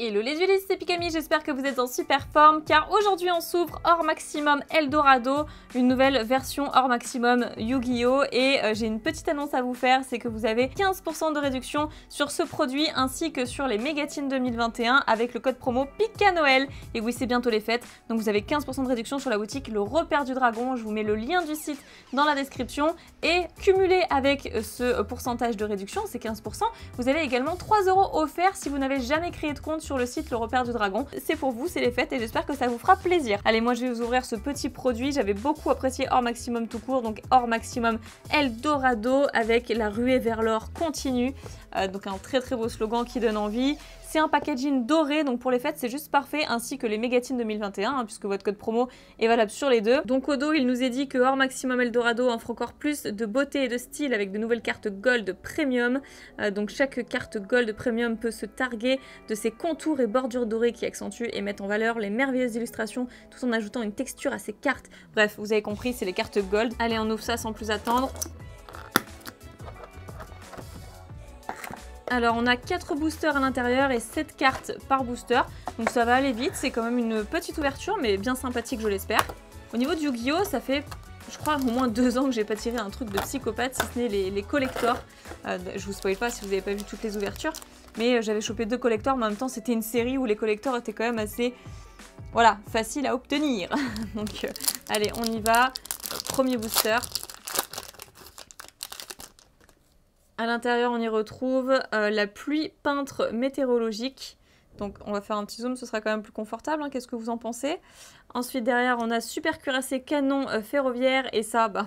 Hello les duelistes c'est Picami, j'espère que vous êtes en super forme car aujourd'hui on s'ouvre hors maximum Eldorado, une nouvelle version hors maximum Yu-Gi-Oh! Et euh, j'ai une petite annonce à vous faire, c'est que vous avez 15% de réduction sur ce produit ainsi que sur les Megatines 2021 avec le code promo PIKANOEL. Noël. Et oui, c'est bientôt les fêtes, donc vous avez 15% de réduction sur la boutique Le Repère du Dragon, je vous mets le lien du site dans la description. Et cumulé avec euh, ce pourcentage de réduction, c'est 15%, vous avez également 3 euros offerts si vous n'avez jamais créé de compte sur le site Le Repère du Dragon. C'est pour vous, c'est les fêtes et j'espère que ça vous fera plaisir. Allez, moi je vais vous ouvrir ce petit produit. J'avais beaucoup apprécié Or Maximum tout court, donc Or Maximum Eldorado avec la ruée vers l'or continue. Euh, donc un très très beau slogan qui donne envie. C'est un packaging doré, donc pour les fêtes, c'est juste parfait, ainsi que les mégatines 2021, hein, puisque votre code promo est valable sur les deux. Donc au dos, il nous est dit que hors Maximum Eldorado, offre encore Plus de beauté et de style avec de nouvelles cartes Gold Premium. Euh, donc chaque carte Gold Premium peut se targuer de ses contours et bordures dorées qui accentuent et mettent en valeur les merveilleuses illustrations, tout en ajoutant une texture à ses cartes. Bref, vous avez compris, c'est les cartes Gold. Allez, on ouvre ça sans plus attendre. Alors on a 4 boosters à l'intérieur et 7 cartes par booster. Donc ça va aller vite, c'est quand même une petite ouverture mais bien sympathique je l'espère. Au niveau du Yu-Gi-Oh ça fait je crois au moins 2 ans que j'ai pas tiré un truc de psychopathe, si ce n'est les, les, collectors. Euh, je vous spoil pas si vous avez pas vu toutes les ouvertures, mais euh, j'avais chopé deux collectors, mais en même temps c'était une série où les collecteurs étaient quand même assez, voilà, facile à obtenir. Donc euh, allez, on y va. Premier booster, À l'intérieur, on y retrouve euh, la pluie peintre météorologique. Donc on va faire un petit zoom, ce sera quand même plus confortable. Hein. Qu'est-ce que vous en pensez Ensuite, derrière, on a super cuirassé canon euh, ferroviaire. Et ça, bah,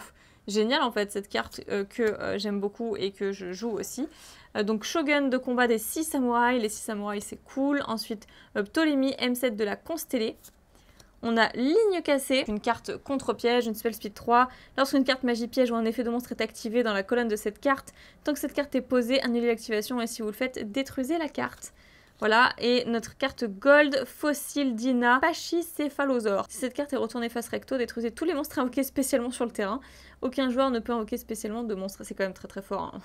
génial en fait, cette carte euh, que j'aime beaucoup et que je joue aussi. donc Shogun de combat des 6 samouraïs. Les 6 samouraïs, c'est cool. Ensuite, Ptolémy M7 de la Constellée. On a Ligne cassée, une carte contre-piège, une spell speed 3. Lorsqu'une carte magie piège ou un effet de monstre est activé dans la colonne de cette carte, tant que cette carte est posée, annulez l'activation et si vous le faites, détruisez la carte. Voilà, et notre carte Gold, Fossile, Dina, pachycéphalosaure. Si cette carte est retournée face recto, détruisez tous les monstres invoqués spécialement sur le terrain. Aucun joueur ne peut invoquer spécialement de monstres, c'est quand même très très fort. Hein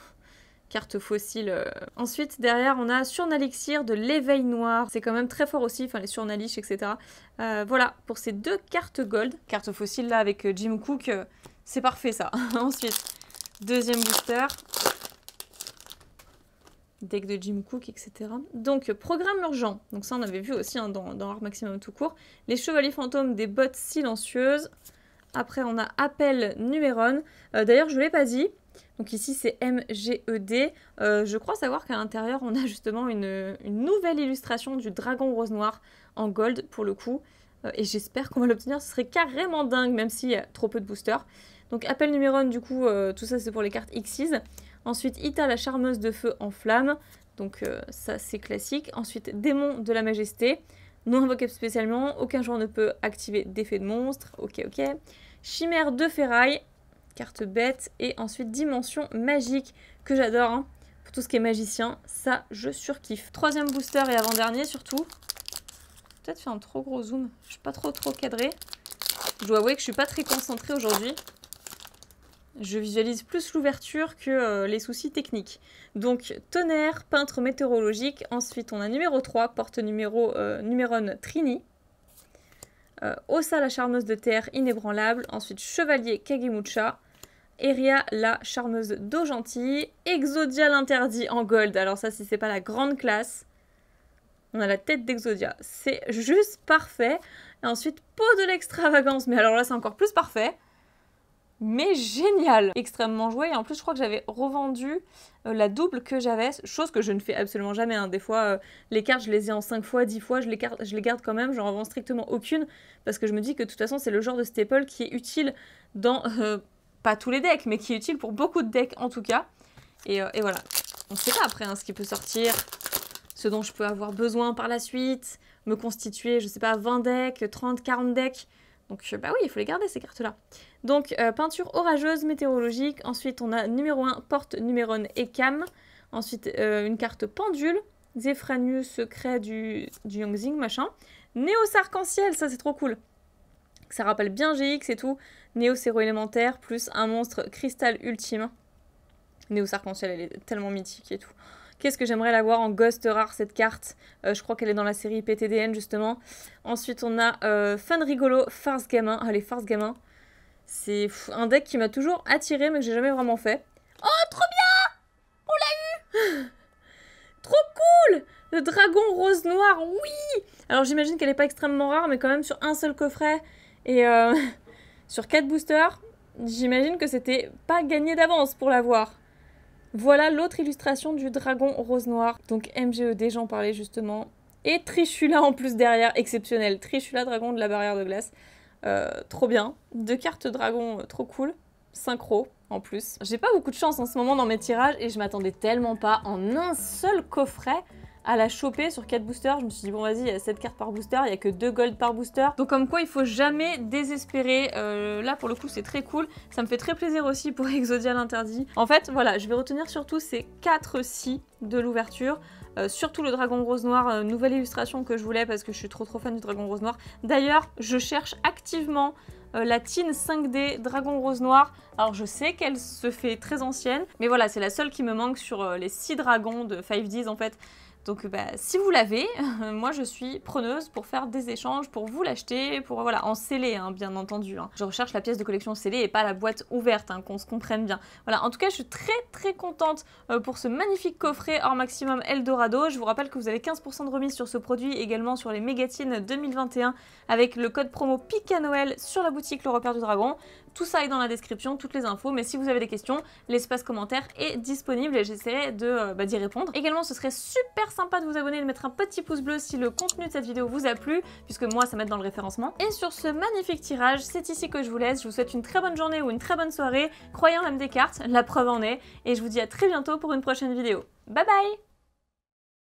carte fossile. Euh. Ensuite, derrière, on a Surnalixir de l'éveil noir. C'est quand même très fort aussi, enfin les Surnaliches, etc. Euh, voilà, pour ces deux cartes gold. Carte fossile, là, avec euh, Jim Cook, c'est parfait, ça. Ensuite, deuxième booster. Deck de Jim Cook, etc. Donc, programme urgent. Donc ça, on avait vu aussi hein, dans, dans Art Maximum tout court. Les Chevaliers Fantômes des bottes silencieuses. Après, on a Appel Numéron. D'ailleurs, je ne l'ai pas dit, donc ici c'est MGED. Euh, je crois savoir qu'à l'intérieur on a justement une, nouvelle illustration du dragon rose noir en gold pour le coup. Euh, et j'espère qu'on va l'obtenir, ce serait carrément dingue même s'il y a trop peu de boosters. Donc appel numéro 1 du coup, euh, tout ça c'est pour les cartes Xyz. Ensuite Ita la charmeuse de feu en flamme. Donc ça c'est classique. Ensuite démon de la majesté. Non invocable spécialement, aucun joueur ne peut activer d'effet de monstre. Ok ok. Chimère de ferraille, carte bête et ensuite dimension magique que j'adore. Hein. Pour tout ce qui est magicien, ça je surkiffe. Troisième booster et avant-dernier surtout. Peut-être faire un trop gros zoom, je suis pas trop trop cadrée. Je dois avouer que je suis pas très concentrée aujourd'hui. Je visualise plus l'ouverture que euh, les soucis techniques. Donc tonnerre, peintre météorologique, ensuite on a numéro 3, porte numéro euh, numéro Trini. Euh, Ossa la charmeuse de terre inébranlable, ensuite Chevalier Kagemucha, Eria la charmeuse d'eau gentille, Exodia l'interdit en gold. Alors ça si c'est pas la grande classe. On a la tête d'Exodia, c'est juste parfait. Et ensuite peau de l'extravagance, mais alors là c'est encore plus parfait. Mais génial Extrêmement joué, et en plus je crois que j'avais revendu euh, la double que j'avais, chose que je ne fais absolument jamais. Hein. Des fois, euh, les cartes, je les ai en 5 fois, 10 fois, je les, garde, je les garde quand même, j'en revends strictement aucune, parce que je me dis que de toute façon, c'est le genre de staple qui est utile dans euh, pas tous les decks, mais qui est utile pour beaucoup de decks en tout cas. Et, euh, voilà, on sait pas après hein, ce qui peut sortir, ce dont je peux avoir besoin par la suite, me constituer, je sais pas, 20 decks, 30, 40 decks. Donc euh, bah oui, il faut les garder ces cartes-là. Donc euh, peinture orageuse, météorologique, ensuite on a numéro 1, porte, numérone et cam, ensuite une carte pendule, Zephranius, secret du, du machin. néo arc-en-ciel, ça c'est trop cool. Ça rappelle bien GX et tout. Néo Séro élémentaire plus un monstre cristal ultime. Néo sarc elle est tellement mythique et tout. Qu'est-ce que j'aimerais la voir en Ghost rare cette carte euh, Je crois qu'elle est dans la série PTDN justement. Ensuite on a euh, Fan Rigolo, Farce Gamin. Allez, Farce Gamin. C'est un deck qui m'a toujours attiré mais que j'ai jamais vraiment fait. Oh, trop bien On l'a eu Trop cool Le dragon rose noir, oui Alors j'imagine qu'elle n'est pas extrêmement rare mais quand même sur un seul coffret, et euh, sur 4 boosters, j'imagine que c'était pas gagné d'avance pour l'avoir. Voilà l'autre illustration du dragon rose noir. Donc MGED, j'en parlais justement. Et Trichula en plus derrière, exceptionnel. Trichula, dragon de la barrière de glace. Euh, trop bien. Deux cartes dragon, euh, trop cool. Synchro en plus. J'ai pas beaucoup de chance en ce moment dans mes tirages et je m'attendais tellement pas en un seul coffret à la choper sur 4 boosters. Je me suis dit, bon, vas-y, il y a 7 cartes par booster, il n'y a que 2 gold par booster. Donc, comme quoi, il faut jamais désespérer. Euh, là, pour le coup, c'est très cool. Ça me fait très plaisir aussi pour Exodia l'interdit. En fait, voilà, je vais retenir surtout ces 4 si de l'ouverture. Euh, surtout le dragon rose noir, euh, nouvelle illustration que je voulais parce que je suis trop trop fan du dragon rose noir. D'ailleurs, je cherche activement la teen 5D Dragon Rose Noir. Alors je sais qu'elle se fait très ancienne, mais voilà, c'est la seule qui me manque sur les 6 dragons de 5Ds en fait. Donc bah, si vous l'avez, moi je suis preneuse pour faire des échanges, pour vous l'acheter, pour voilà, en scellé hein, bien entendu. Hein. Je recherche la pièce de collection scellée et pas la boîte ouverte, hein, qu'on se comprenne bien. Voilà, en tout cas je suis très très contente euh, pour ce magnifique coffret hors maximum Eldorado. Je vous rappelle que vous avez 15% de remise sur ce produit, également sur les mégatines 2021 avec le code promo PICANOEL sur la boutique Le Repère du Dragon. Tout ça est dans la description, toutes les infos. Mais si vous avez des questions, l'espace commentaire est disponible et j'essaierai euh, bah, d'y répondre. Également, ce serait super sympa de vous abonner et de mettre un petit pouce bleu si le contenu de cette vidéo vous a plu, puisque moi, ça m'aide dans le référencement. Et sur ce magnifique tirage, c'est ici que je vous laisse. Je vous souhaite une très bonne journée ou une très bonne soirée. Croyez en l'âme des cartes, la preuve en est. Et je vous dis à très bientôt pour une prochaine vidéo. Bye bye